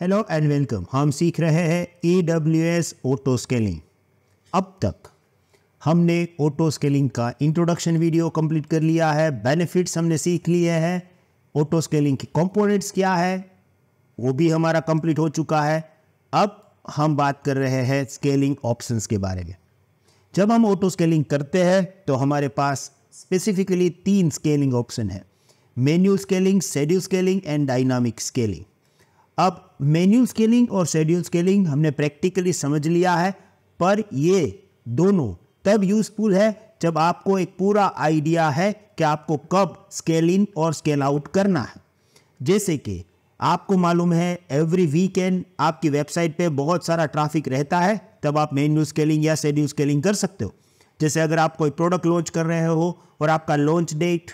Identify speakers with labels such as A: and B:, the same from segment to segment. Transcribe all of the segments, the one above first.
A: Hello and welcome हम सीख रहे हैं A W S auto scaling अब तक हमने ऑटो स्केलिंग का इंट्रोडक्शन वीडियो कंप्लीट कर लिया है बेनिफिट्स हमने सीख लिए हैं ऑटो स्केलिंग के कंपोनेंट्स क्या है वो भी हमारा कंप्लीट हो चुका है अब हम बात कर रहे हैं स्केलिंग ऑप्शंस के बारे में जब हम ऑटो स्केलिंग करते हैं तो हमारे पास स्पेसिफिकली तीन स्केलिंग ऑप्शन है manual scaling schedule scaling and dynamic scaling अब मैन्यूल स्केलिंग और शेड्यूल स्केलिंग हमने प्रैक्टिकली समझ लिया है पर ये दोनों तब यूजफुल है जब आपको एक पूरा आइडिया है कि आपको कब स्केल इन और स्केल आउट करना है जैसे कि आपको मालूम है एवरी वीकेंड आपकी वेबसाइट पे बहुत सारा ट्रैफिक रहता है तब आप मेन्यू स्केलिंग या शेड्यूल स्केलिंग कर सकते हो जैसे अगर आप कोई प्रोडक्ट लॉन्च कर रहे हो और आपका लॉन्च डेट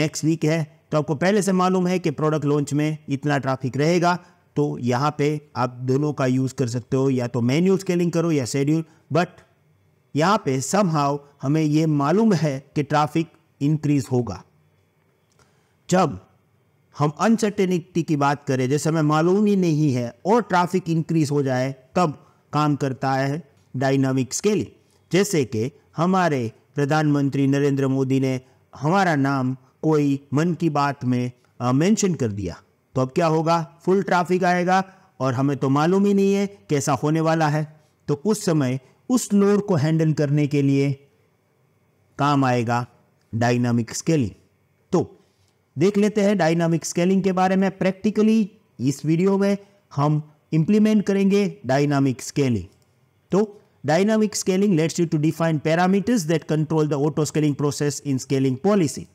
A: नेक्स्ट वीक है तो आपको पहले से मालूम है कि प्रोडक्ट लॉन्च में इतना ट्रैफिक रहेगा तो यहाँ पे आप दोनों का यूज़ कर सकते हो या तो मैन्यूल स्केलिंग करो या शेड्यूल बट यहाँ पे हाउ हमें ये मालूम है कि ट्रैफिक इंक्रीज होगा जब हम अनसर्टेनिटी की बात करें जैसे हमें मालूम ही नहीं है और ट्रैफिक इंक्रीज हो जाए तब काम करता है डायनामिक स्केलिंग जैसे कि हमारे प्रधानमंत्री नरेंद्र मोदी ने हमारा नाम कोई मन की बात में मेंशन कर दिया तो अब क्या होगा फुल ट्रैफिक आएगा और हमें तो मालूम ही नहीं है कैसा होने वाला है तो उस समय उस लोड को हैंडल करने के लिए काम आएगा डायनामिक स्केलिंग तो देख लेते हैं डायनामिक स्केलिंग के बारे में प्रैक्टिकली इस वीडियो में हम इम्प्लीमेंट करेंगे डायनामिक स्केलिंग तो dynamic scaling lets you to define parameters that control the auto scaling process in scaling policy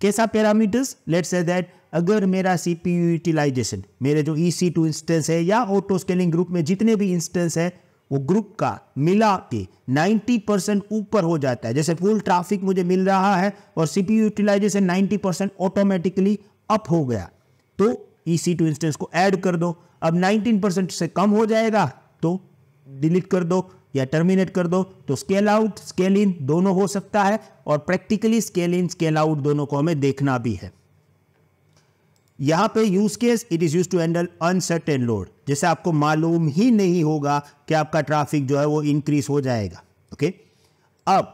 A: कैसा पैरामीटर्स लेट्स से दैट अगर मेरा सी पी यू यूटिलाइजेशन मेरे जो ई सी टू इंस्टेंस है या ऑटो स्केलिंग ग्रुप में जितने भी इंस्टेंस है वो ग्रुप का मिला के 90 परसेंट ऊपर हो जाता है जैसे फुल ट्रैफिक मुझे मिल रहा है और C P utilization 90 percent automatically up हो गया तो ई सी टू इंस्टेंस को ऐड कर दो अब 19 परसेंट से कम हो जाएगा तो डिलीट कर दो या टर्मिनेट कर दो तो स्केल आउट स्केल इन दोनों हो सकता है और practically scale in scale out दोनों को हमें देखना भी है यहां पे use case it is use to handle uncertain load जैसे आपको मालूम ही नहीं होगा कि आपका ट्रैफिक जो है वो इंक्रीज हो जाएगा ओके okay? अब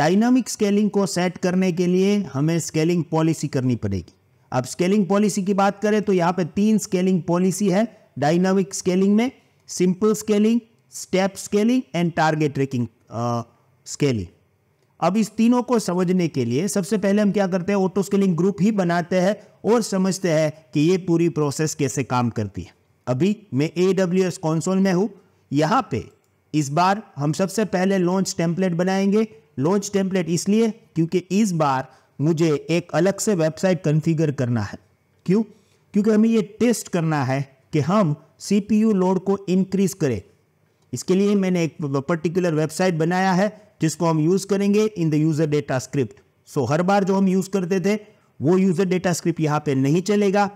A: डायनामिक स्केलिंग को सेट करने के लिए हमें स्केलिंग पॉलिसी करनी पड़ेगी अब स्केलिंग पॉलिसी की बात करें तो यहां पे तीन स्केलिंग पॉलिसी है डायनामिक स्केलिंग में simple scaling step scaling and target tracking scaling अब इस तीनों को समझने के लिए सबसे पहले हम क्या करते हैं ऑटो स्केलिंग ग्रुप ही बनाते हैं और समझते हैं कि ये पूरी प्रोसेस कैसे काम करती है अभी मैं ए डब्ल्यू एस कॉन्सोल में हूँ यहाँ पे इस बार हम सबसे पहले लॉन्च टेम्पलेट बनाएंगे लॉन्च टेम्पलेट इसलिए क्योंकि इस बार मुझे एक अलग से वेबसाइट कन्फिगर करना है क्यों क्योंकि हमें ये टेस्ट करना है कि हम सी लोड को इंक्रीज करें इसके लिए मैंने एक पर्टिकुलर वेबसाइट बनाया है जिसको हम यूज़ करेंगे in the user data script so हर बार जो हम यूज़ करते थे वो यूज़र डेटा स्क्रिप्ट यहाँ पे नहीं चलेगा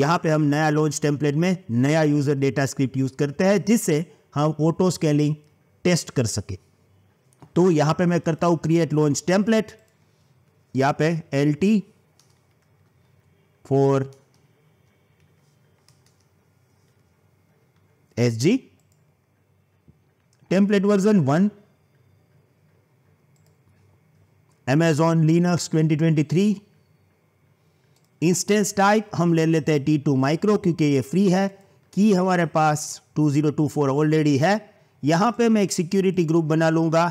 A: यहाँ पे हम नया लॉन्च टेम्पलेट में नया यूज़र डेटा स्क्रिप्ट यूज़ करते हैं जिससे हम ऑटो स्केलिंग टेस्ट कर सके तो यहाँ पे मैं करता हूँ क्रिएट लॉन्च टेम्पलेट यहाँ पे L T for S G template version 1 Amazon Linux 2023 instance type हम ले लेते हैं टी टू माइक्रो क्योंकि ये फ्री है की हमारे पास 2024 ऑलरेडी है यहां पर मैं एक सिक्योरिटी ग्रुप बना लूंगा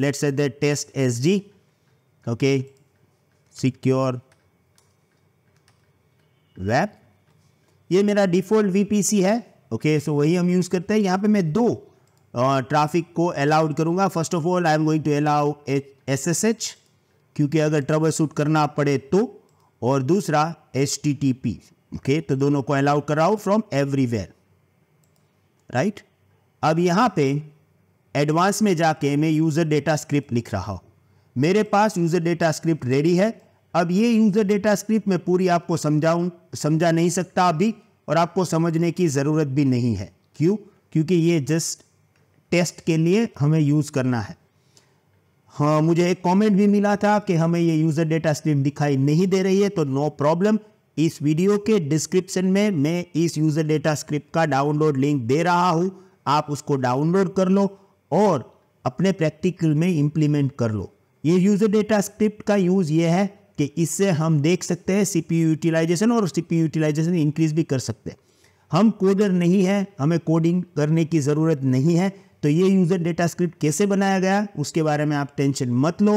A: let's say that test S G okay secure web ये मेरा डिफ़ॉल्ट वीपीसी है ओके okay, सो so वही हम यूज़ करते हैं यहां पे मैं दो ट्रैफिक को अलाउड करूंगा first of all I am going to allow S S H क्योंकि अगर ट्रबल शूट करना पड़े तो और दूसरा H T T P okay तो दोनों को अलाउ कराओ फ्रॉम एवरीवेयर राइट अब यहाँ पे एडवांस में जाके मैं यूज़र डेटा स्क्रिप्ट लिख रहा हूँ मेरे पास यूज़र डेटा स्क्रिप्ट रेडी है अब ये यूज़र डेटा स्क्रिप्ट मैं पूरी आपको समझाऊं समझा नहीं सकता अभी और आपको समझने की ज़रूरत भी नहीं है क्यों क्योंकि ये जस्ट टेस्ट के लिए हमें यूज़ करना है हाँ मुझे एक कमेंट भी मिला था कि हमें ये यूज़र डेटा स्ट्रीम दिखाई नहीं दे रही है तो नो प्रॉब्लम इस वीडियो के डिस्क्रिप्शन में मैं इस यूज़र डेटा स्क्रिप्ट का डाउनलोड लिंक दे रहा हूँ आप उसको डाउनलोड कर लो और अपने प्रैक्टिकल में इम्प्लीमेंट कर लो ये यूज़र डेटा स्क्रिप्ट का यूज़ ये है कि इससे हम देख सकते हैं सी यूटिलाइजेशन और सी यूटिलाइजेशन इंक्रीज भी कर सकते हैं हम कोडर नहीं है हमें कोडिंग करने की ज़रूरत नहीं है तो ये यूज़र डेटा स्क्रिप्ट कैसे बनाया गया उसके बारे में आप टेंशन मत लो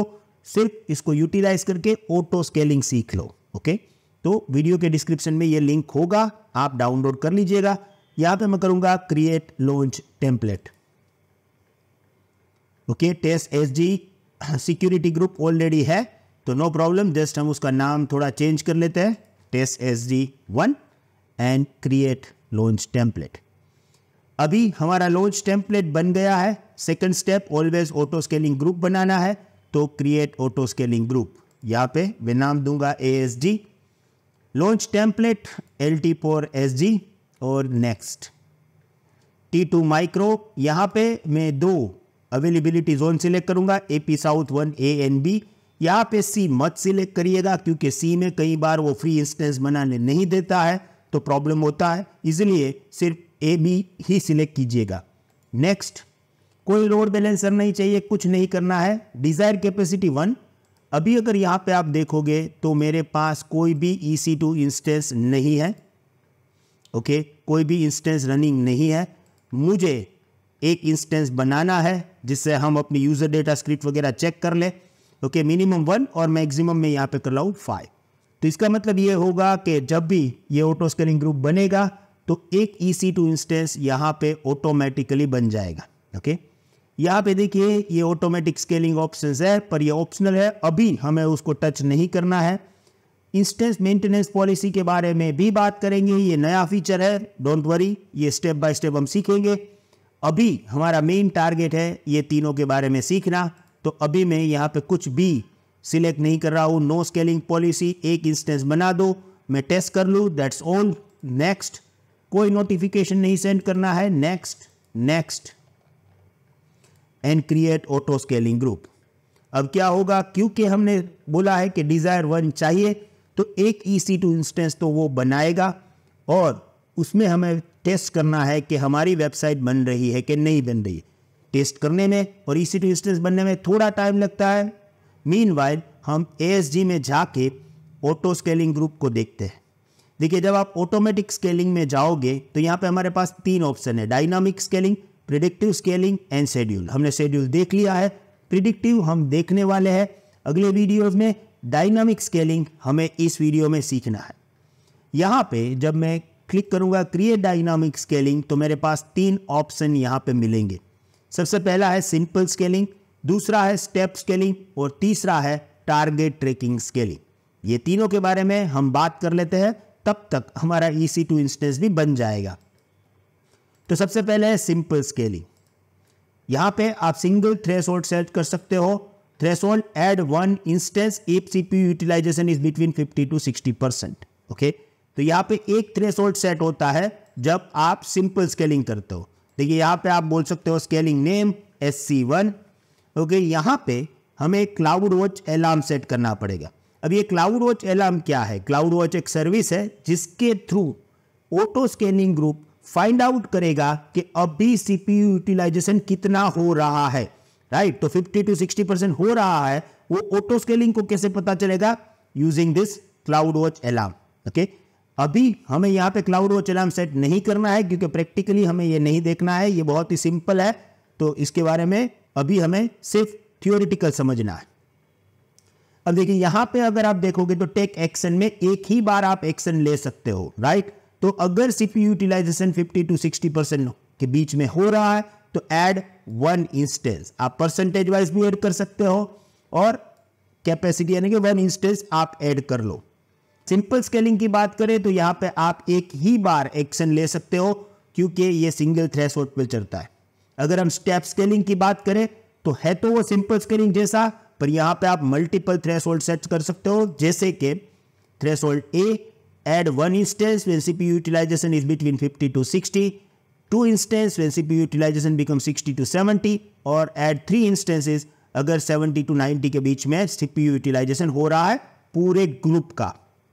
A: सिर्फ इसको यूटिलाइज करके ऑटो स्केलिंग सीख लो ओके तो वीडियो के डिस्क्रिप्शन में ये लिंक होगा आप डाउनलोड कर लीजिएगा यहां पे मैं करूंगा create launch template okay test S G security group already है तो नो प्रॉब्लम जस्ट हम उसका नाम थोड़ा चेंज कर लेते हैं test S G one and create launch template अभी हमारा लॉन्च टेम्पलेट बन गया है second step always auto scaling group बनाना है तो क्रिएट ऑटो स्केलिंग ग्रुप यहाँ पे मैं नाम दूंगा A S D launch template L T four S G और नेक्स्ट टी टू माइक्रो यहाँ पे मैं दो अवेलेबिलिटी जोन सिलेक्ट करूंगा A P south one A and B यहाँ पे सी मत सिलेक्ट करिएगा क्योंकि सी में कई बार वो फ्री इंस्टेंस बनाने नहीं देता है तो प्रॉब्लम होता है इसलिए सिर्फ ए बी ही सिलेक्ट कीजिएगा नेक्स्ट कोई लोड बैलेंसर नहीं चाहिए कुछ नहीं करना है डिज़ायर कैपेसिटी वन अभी अगर यहाँ पे आप देखोगे तो मेरे पास कोई भी ई सी टू इंस्टेंस नहीं है ओके okay? कोई भी इंस्टेंस रनिंग नहीं है मुझे एक इंस्टेंस बनाना है जिससे हम अपनी यूज़र डेटा स्क्रिप्ट वगैरह चेक कर ले ओके मिनिमम वन और मैक्सिमम में यहाँ पे कर लाऊ फाइव तो इसका मतलब ये होगा कि जब भी ये ऑटो स्केलिंग ग्रुप बनेगा तो एक ई सी टू इंस्टेंस यहाँ पे ऑटोमेटिकली बन जाएगा ओके यहाँ पे देखिए ये ऑटोमेटिक स्केलिंग ऑप्शन है पर ये ऑप्शनल है अभी हमें उसको टच नहीं करना है इंस्टेंस मेंटेनेंस पॉलिसी के बारे में भी बात करेंगे ये नया फीचर है डोंट वरी ये स्टेप बाय स्टेप हम सीखेंगे अभी हमारा मेन टारगेट है ये तीनों के बारे में सीखना तो अभी मैं यहाँ पे कुछ भी सिलेक्ट नहीं कर रहा हूँ नो स्केलिंग पॉलिसी एक इंस्टेंस बना दो मैं टेस्ट कर लूँ दैट्स ऑल नेक्स्ट कोई नोटिफिकेशन नहीं सेंड करना है next next and create auto scaling group अब क्या होगा क्योंकि हमने बोला है कि डिज़ायर वन चाहिए तो एक ई सी टू इंस्टेंस तो वो बनाएगा और उसमें हमें टेस्ट करना है कि हमारी वेबसाइट बन रही है कि नहीं बन रही टेस्ट करने में और ई सी टू इंस्टेंस बनने में थोड़ा टाइम लगता है मीन हम ए एस जी में जाके ऑटो स्केलिंग ग्रुप को देखते हैं देखिए जब आप ऑटोमेटिक स्केलिंग में जाओगे तो यहाँ पे हमारे पास तीन ऑप्शन है dynamic scaling predictive scaling and schedule हमने शेड्यूल देख लिया है प्रिडिक्टिव हम देखने वाले हैं अगले वीडियो में डायनामिक स्केलिंग हमें इस वीडियो में सीखना है यहाँ पे जब मैं क्लिक करूँगा क्रिएट डायनामिक स्केलिंग तो मेरे पास तीन ऑप्शन यहाँ पर मिलेंगे सबसे पहला है सिंपल स्केलिंग दूसरा है स्टेप स्केलिंग और तीसरा है टारगेट ट्रेकिंग स्केलिंग ये तीनों के बारे में हम बात कर लेते हैं तब तक हमारा EC2 टू इंस्टेंस भी बन जाएगा तो सबसे पहले है सिंपल स्केलिंग यहां पे आप सिंगल थ्रेसोल्ड सेट कर सकते हो threshold add one instance if CPU utilization is between 50 to 60 percent okay तो यहाँ पे एक थ्रेसोल्ड सेट होता है जब आप सिंपल स्केलिंग करते हो देखिए यहाँ पे आप बोल सकते हो scaling name S C one okay यहाँ पे हमें क्लाउड वॉच अलार्म सेट करना पड़ेगा अब ये क्लाउड वॉच एलार्म क्या है क्लाउड वॉच एक सर्विस है जिसके through auto scanning group find out करेगा कि अभी सीपी यूटिलाइजेशन कितना हो रहा है राइट तो फिफ्टी टू सिक्सटी परसेंट हो रहा है वो ऑटो स्केलिंग को कैसे पता चलेगा using this cloud watch alarm okay अभी हमें यहाँ पे क्लाउड वॉच एलार्म सेट नहीं करना है क्योंकि प्रैक्टिकली हमें ये नहीं देखना है ये बहुत ही सिंपल है तो इसके बारे में अभी हमें सिर्फ थियोरिटिकल समझना है अब देखिए यहां पे अगर आप देखोगे तो टेक एक्शन में एक ही बार आप एक्शन ले सकते हो राइट तो अगर सीपी यूटिलाइजेशन 50 टू 60 परसेंट के बीच में हो रहा है तो ऐड वन इंस्टेंस आप परसेंटेज वाइज भी ऐड कर सकते हो और कैपेसिटी यानी कि वन इंस्टेंस आप ऐड कर लो सिंपल स्केलिंग की बात करें तो यहां पे आप एक ही बार एक्शन ले सकते हो क्योंकि ये सिंगल थ्रेस पे चलता है अगर हम स्टेप स्केलिंग की बात करें तो है तो वो सिंपल स्केलिंग जैसा पर यहाँ पे आप मल्टीपल थ्रेसोल्ड सेट कर सकते हो जैसे कि threshold a add one instance when CPU utilization is between fifty to sixty two instance when CPU utilization become sixty to seventy और एड थ्री इंस्टेंसेज अगर सेवेंटी टू नाइन्टी के बीच में सीपी यूटिलाइजेशन हो रहा है पूरे ग्रुप का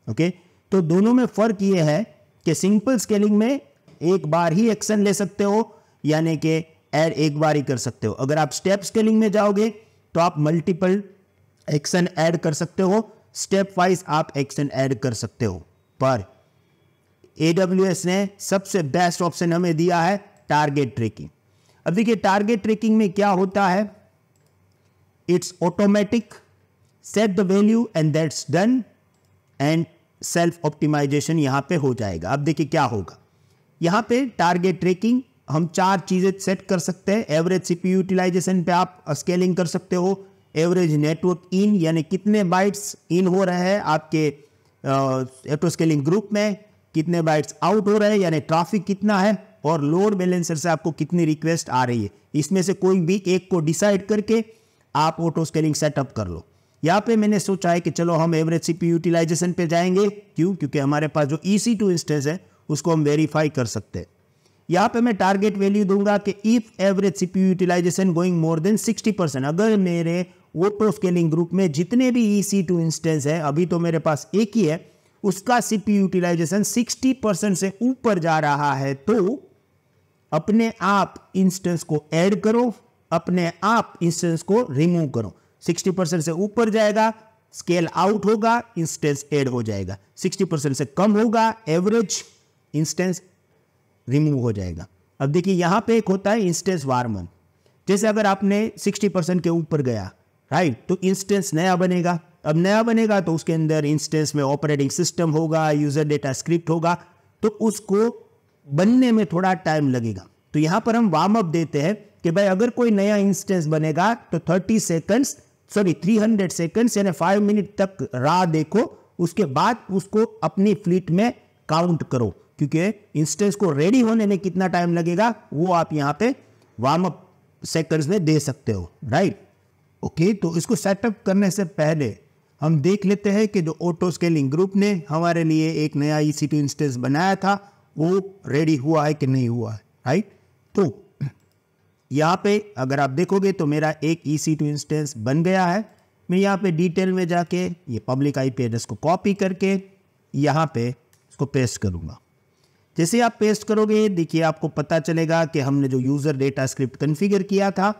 A: ओके तो दोनों में फर्क ये है कि सिंपल स्केलिंग में एक बार ही एक्शन ले सकते हो यानी कि एड एक बार ही कर सकते हो अगर आप स्टेप स्केलिंग में जाओगे तो आप मल्टीपल एक्शन ऐड कर सकते हो स्टेप वाइज आप एक्शन ऐड कर सकते हो पर ए ने सबसे बेस्ट ऑप्शन हमें दिया है टारगेट ट्रेकिंग अब देखिए टारगेट ट्रेकिंग में क्या होता है it's automatic set the value and that's done and self optimization यहां पे हो जाएगा अब देखिए क्या होगा यहां पे टारगेट ट्रेकिंग हम चार चीज़ें सेट कर सकते हैं एवरेज सीपी यूटिलाइजेशन पे आप स्केलिंग कर सकते हो एवरेज नेटवर्क इन यानी कितने बाइट्स इन हो रहे हैं आपके एटो स्केलिंग ग्रुप में कितने बाइट्स आउट हो रहे हैं यानी ट्रैफिक कितना है और लोड बैलेंसर से आपको कितनी रिक्वेस्ट आ रही है इसमें से कोई भी एक को डिसाइड करके आप ऑटो स्केलिंग सेटअप कर लो यहाँ पे मैंने सोचा है कि चलो हम एवरेज सीपी यूटिलाइजेशन पे जाएंगे क्यों क्योंकि हमारे पास जो ई सी टू इंस्टेंस है उसको हम वेरीफाई कर सकते हैं यहाँ पे मैं टारगेट वैल्यू दूंगा कि if average CPU utilization going more than 60 percent अगर मेरे ओटो स्केलिंग ग्रुप में जितने भी ई सी टू इंस्टेंस है अभी तो मेरे पास एक ही है उसका सीपीयू यूटिलाइजेशन 60 परसेंट से ऊपर जा रहा है तो अपने आप इंस्टेंस को ऐड करो अपने आप इंस्टेंस को रिमूव करो 60 परसेंट से ऊपर जाएगा स्केल आउट होगा इंस्टेंस ऐड हो जाएगा 60 परसेंट से कम होगा एवरेज इंस्टेंस रिमूव हो जाएगा अब देखिए यहाँ पे एक होता है इंस्टेंस वार्मन जैसे अगर आपने सिक्सटी परसेंट के ऊपर गया राइट तो इंस्टेंस नया बनेगा अब नया बनेगा तो उसके अंदर इंस्टेंस में ऑपरेटिंग सिस्टम होगा यूज़र डेटा स्क्रिप्ट होगा तो उसको बनने में थोड़ा टाइम लगेगा तो यहाँ पर हम वार्म अप देते हैं कि भाई अगर कोई नया इंस्टेंस बनेगा तो 30 सेकंड्स सॉरी 300 सेकेंड्स यानी फाइव मिनट तक राह देखो उसके बाद उसको अपनी फ्लीट में काउंट करो क्योंकि इंस्टेंस को रेडी होने में कितना टाइम लगेगा वो आप यहाँ पे वार्म अप सेकंड्स में दे सकते हो राइट ओके तो इसको सेटअप करने से पहले हम देख लेते हैं कि जो ऑटो स्केलिंग ग्रुप ने हमारे लिए एक नया ई सी इंस्टेंस बनाया था वो रेडी हुआ है कि नहीं हुआ है राइट तो यहाँ पे अगर आप देखोगे तो मेरा एक ई सी इंस्टेंस बन गया है मैं यहाँ पे डिटेल में जाके ये पब्लिक आई पी एड्रेस को कॉपी करके यहाँ पे इसको पेस्ट करूँगा जैसे आप पेस्ट करोगे देखिए आपको पता चलेगा कि हमने जो यूज़र डेटा स्क्रिप्ट कन्फिगर किया था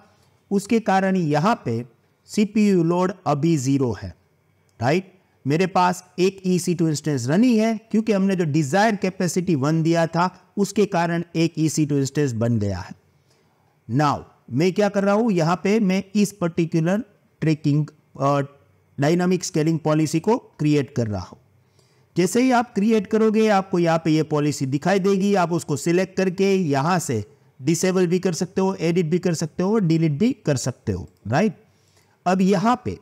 A: उसके कारण यहाँ पे सीपीयू लोड अभी ज़ीरो है राइट मेरे पास एक E C two instance running है क्योंकि हमने जो डिज़ायर कैपेसिटी वन दिया था उसके कारण एक ई सी टू इंस्टेंस बन गया है नाउ मैं क्या कर रहा हूँ यहाँ पे मैं इस particular tracking dynamic scaling policy को क्रिएट कर रहा हूँ जैसे ही आप क्रिएट करोगे आपको यहाँ पे ये पॉलिसी दिखाई देगी आप उसको सिलेक्ट करके यहाँ से डिसेबल भी कर सकते हो एडिट भी कर सकते हो डिलीट भी कर सकते हो राइट अब यहाँ पे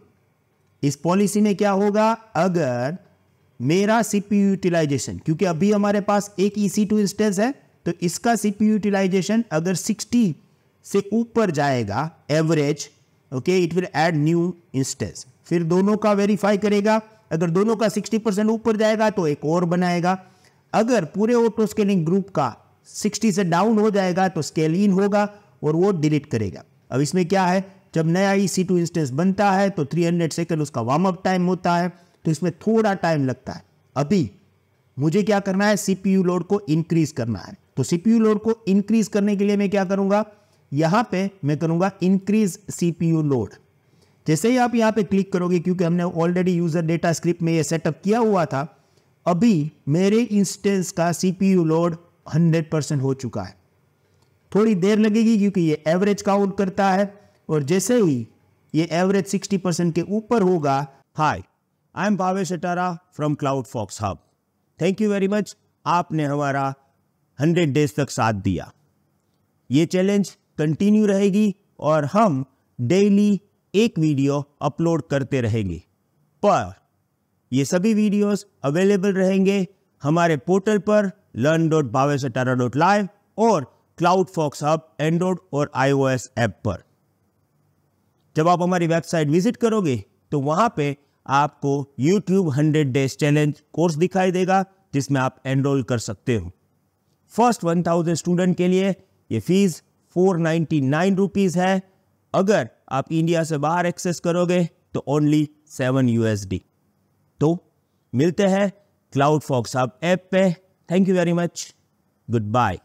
A: इस पॉलिसी में क्या होगा अगर मेरा सीपीयू यूटिलाइजेशन क्योंकि अभी हमारे पास एक ई टू इंस्टेंस है तो इसका सीपी यूटिलाइजेशन अगर 60 से ऊपर जाएगा average okay it will add new instance फिर दोनों का वेरीफाई करेगा अगर दोनों का 60 परसेंट ऊपर जाएगा तो एक और बनाएगा अगर पूरे ऑटो स्केलिंग ग्रुप का 60 से डाउन हो जाएगा तो स्केल इन होगा और वो डिलीट करेगा अब इसमें क्या है जब नया ई सी टू इंस्टेंस बनता है तो 300 सेकेंड उसका वार्म अप टाइम होता है तो इसमें थोड़ा टाइम लगता है अभी मुझे क्या करना है सीपीयू लोड को इंक्रीज करना है तो सीपीयू लोड को इंक्रीज करने के लिए मैं क्या करूंगा यहां पे मैं करूंगा इंक्रीज सीपीयू लोड जैसे ही आप यहाँ पे क्लिक करोगे क्योंकि हमने ऑलरेडी यूज़र डेटा स्क्रिप्ट में ये सेटअप किया हुआ था अभी मेरे इंस्टेंस का सीपीयू लोड 100 परसेंट हो चुका है थोड़ी देर लगेगी क्योंकि ये एवरेज काउंट करता है और जैसे ही ये एवरेज 60 परसेंट के ऊपर होगा hi I am Bhavesh Atara from Cloud Fox Hub thank you very much आपने हमारा 100 डेज तक साथ दिया ये चैलेंज कंटिन्यू रहेगी और हम डेली एक वीडियो अपलोड करते रहेंगे पर ये सभी वीडियोस अवेलेबल रहेंगे हमारे पोर्टल पर लर्न डॉट बावे डॉट लाइव और क्लाउड फॉक्स हब एंड्रॉइड और आईओएस ऐप पर जब आप हमारी वेबसाइट विजिट करोगे तो वहां पे आपको YouTube 100 डेज चैलेंज कोर्स दिखाई देगा जिसमें आप एनरोल कर सकते हो फर्स्ट 1000 स्टूडेंट के लिए ये फीस फोर नाइन्टी है अगर आप इंडिया से बाहर एक्सेस करोगे तो ओनली सेवन यूएसडी तो मिलते हैं क्लाउड फॉक्स आप ऐप पे thank you very much good bye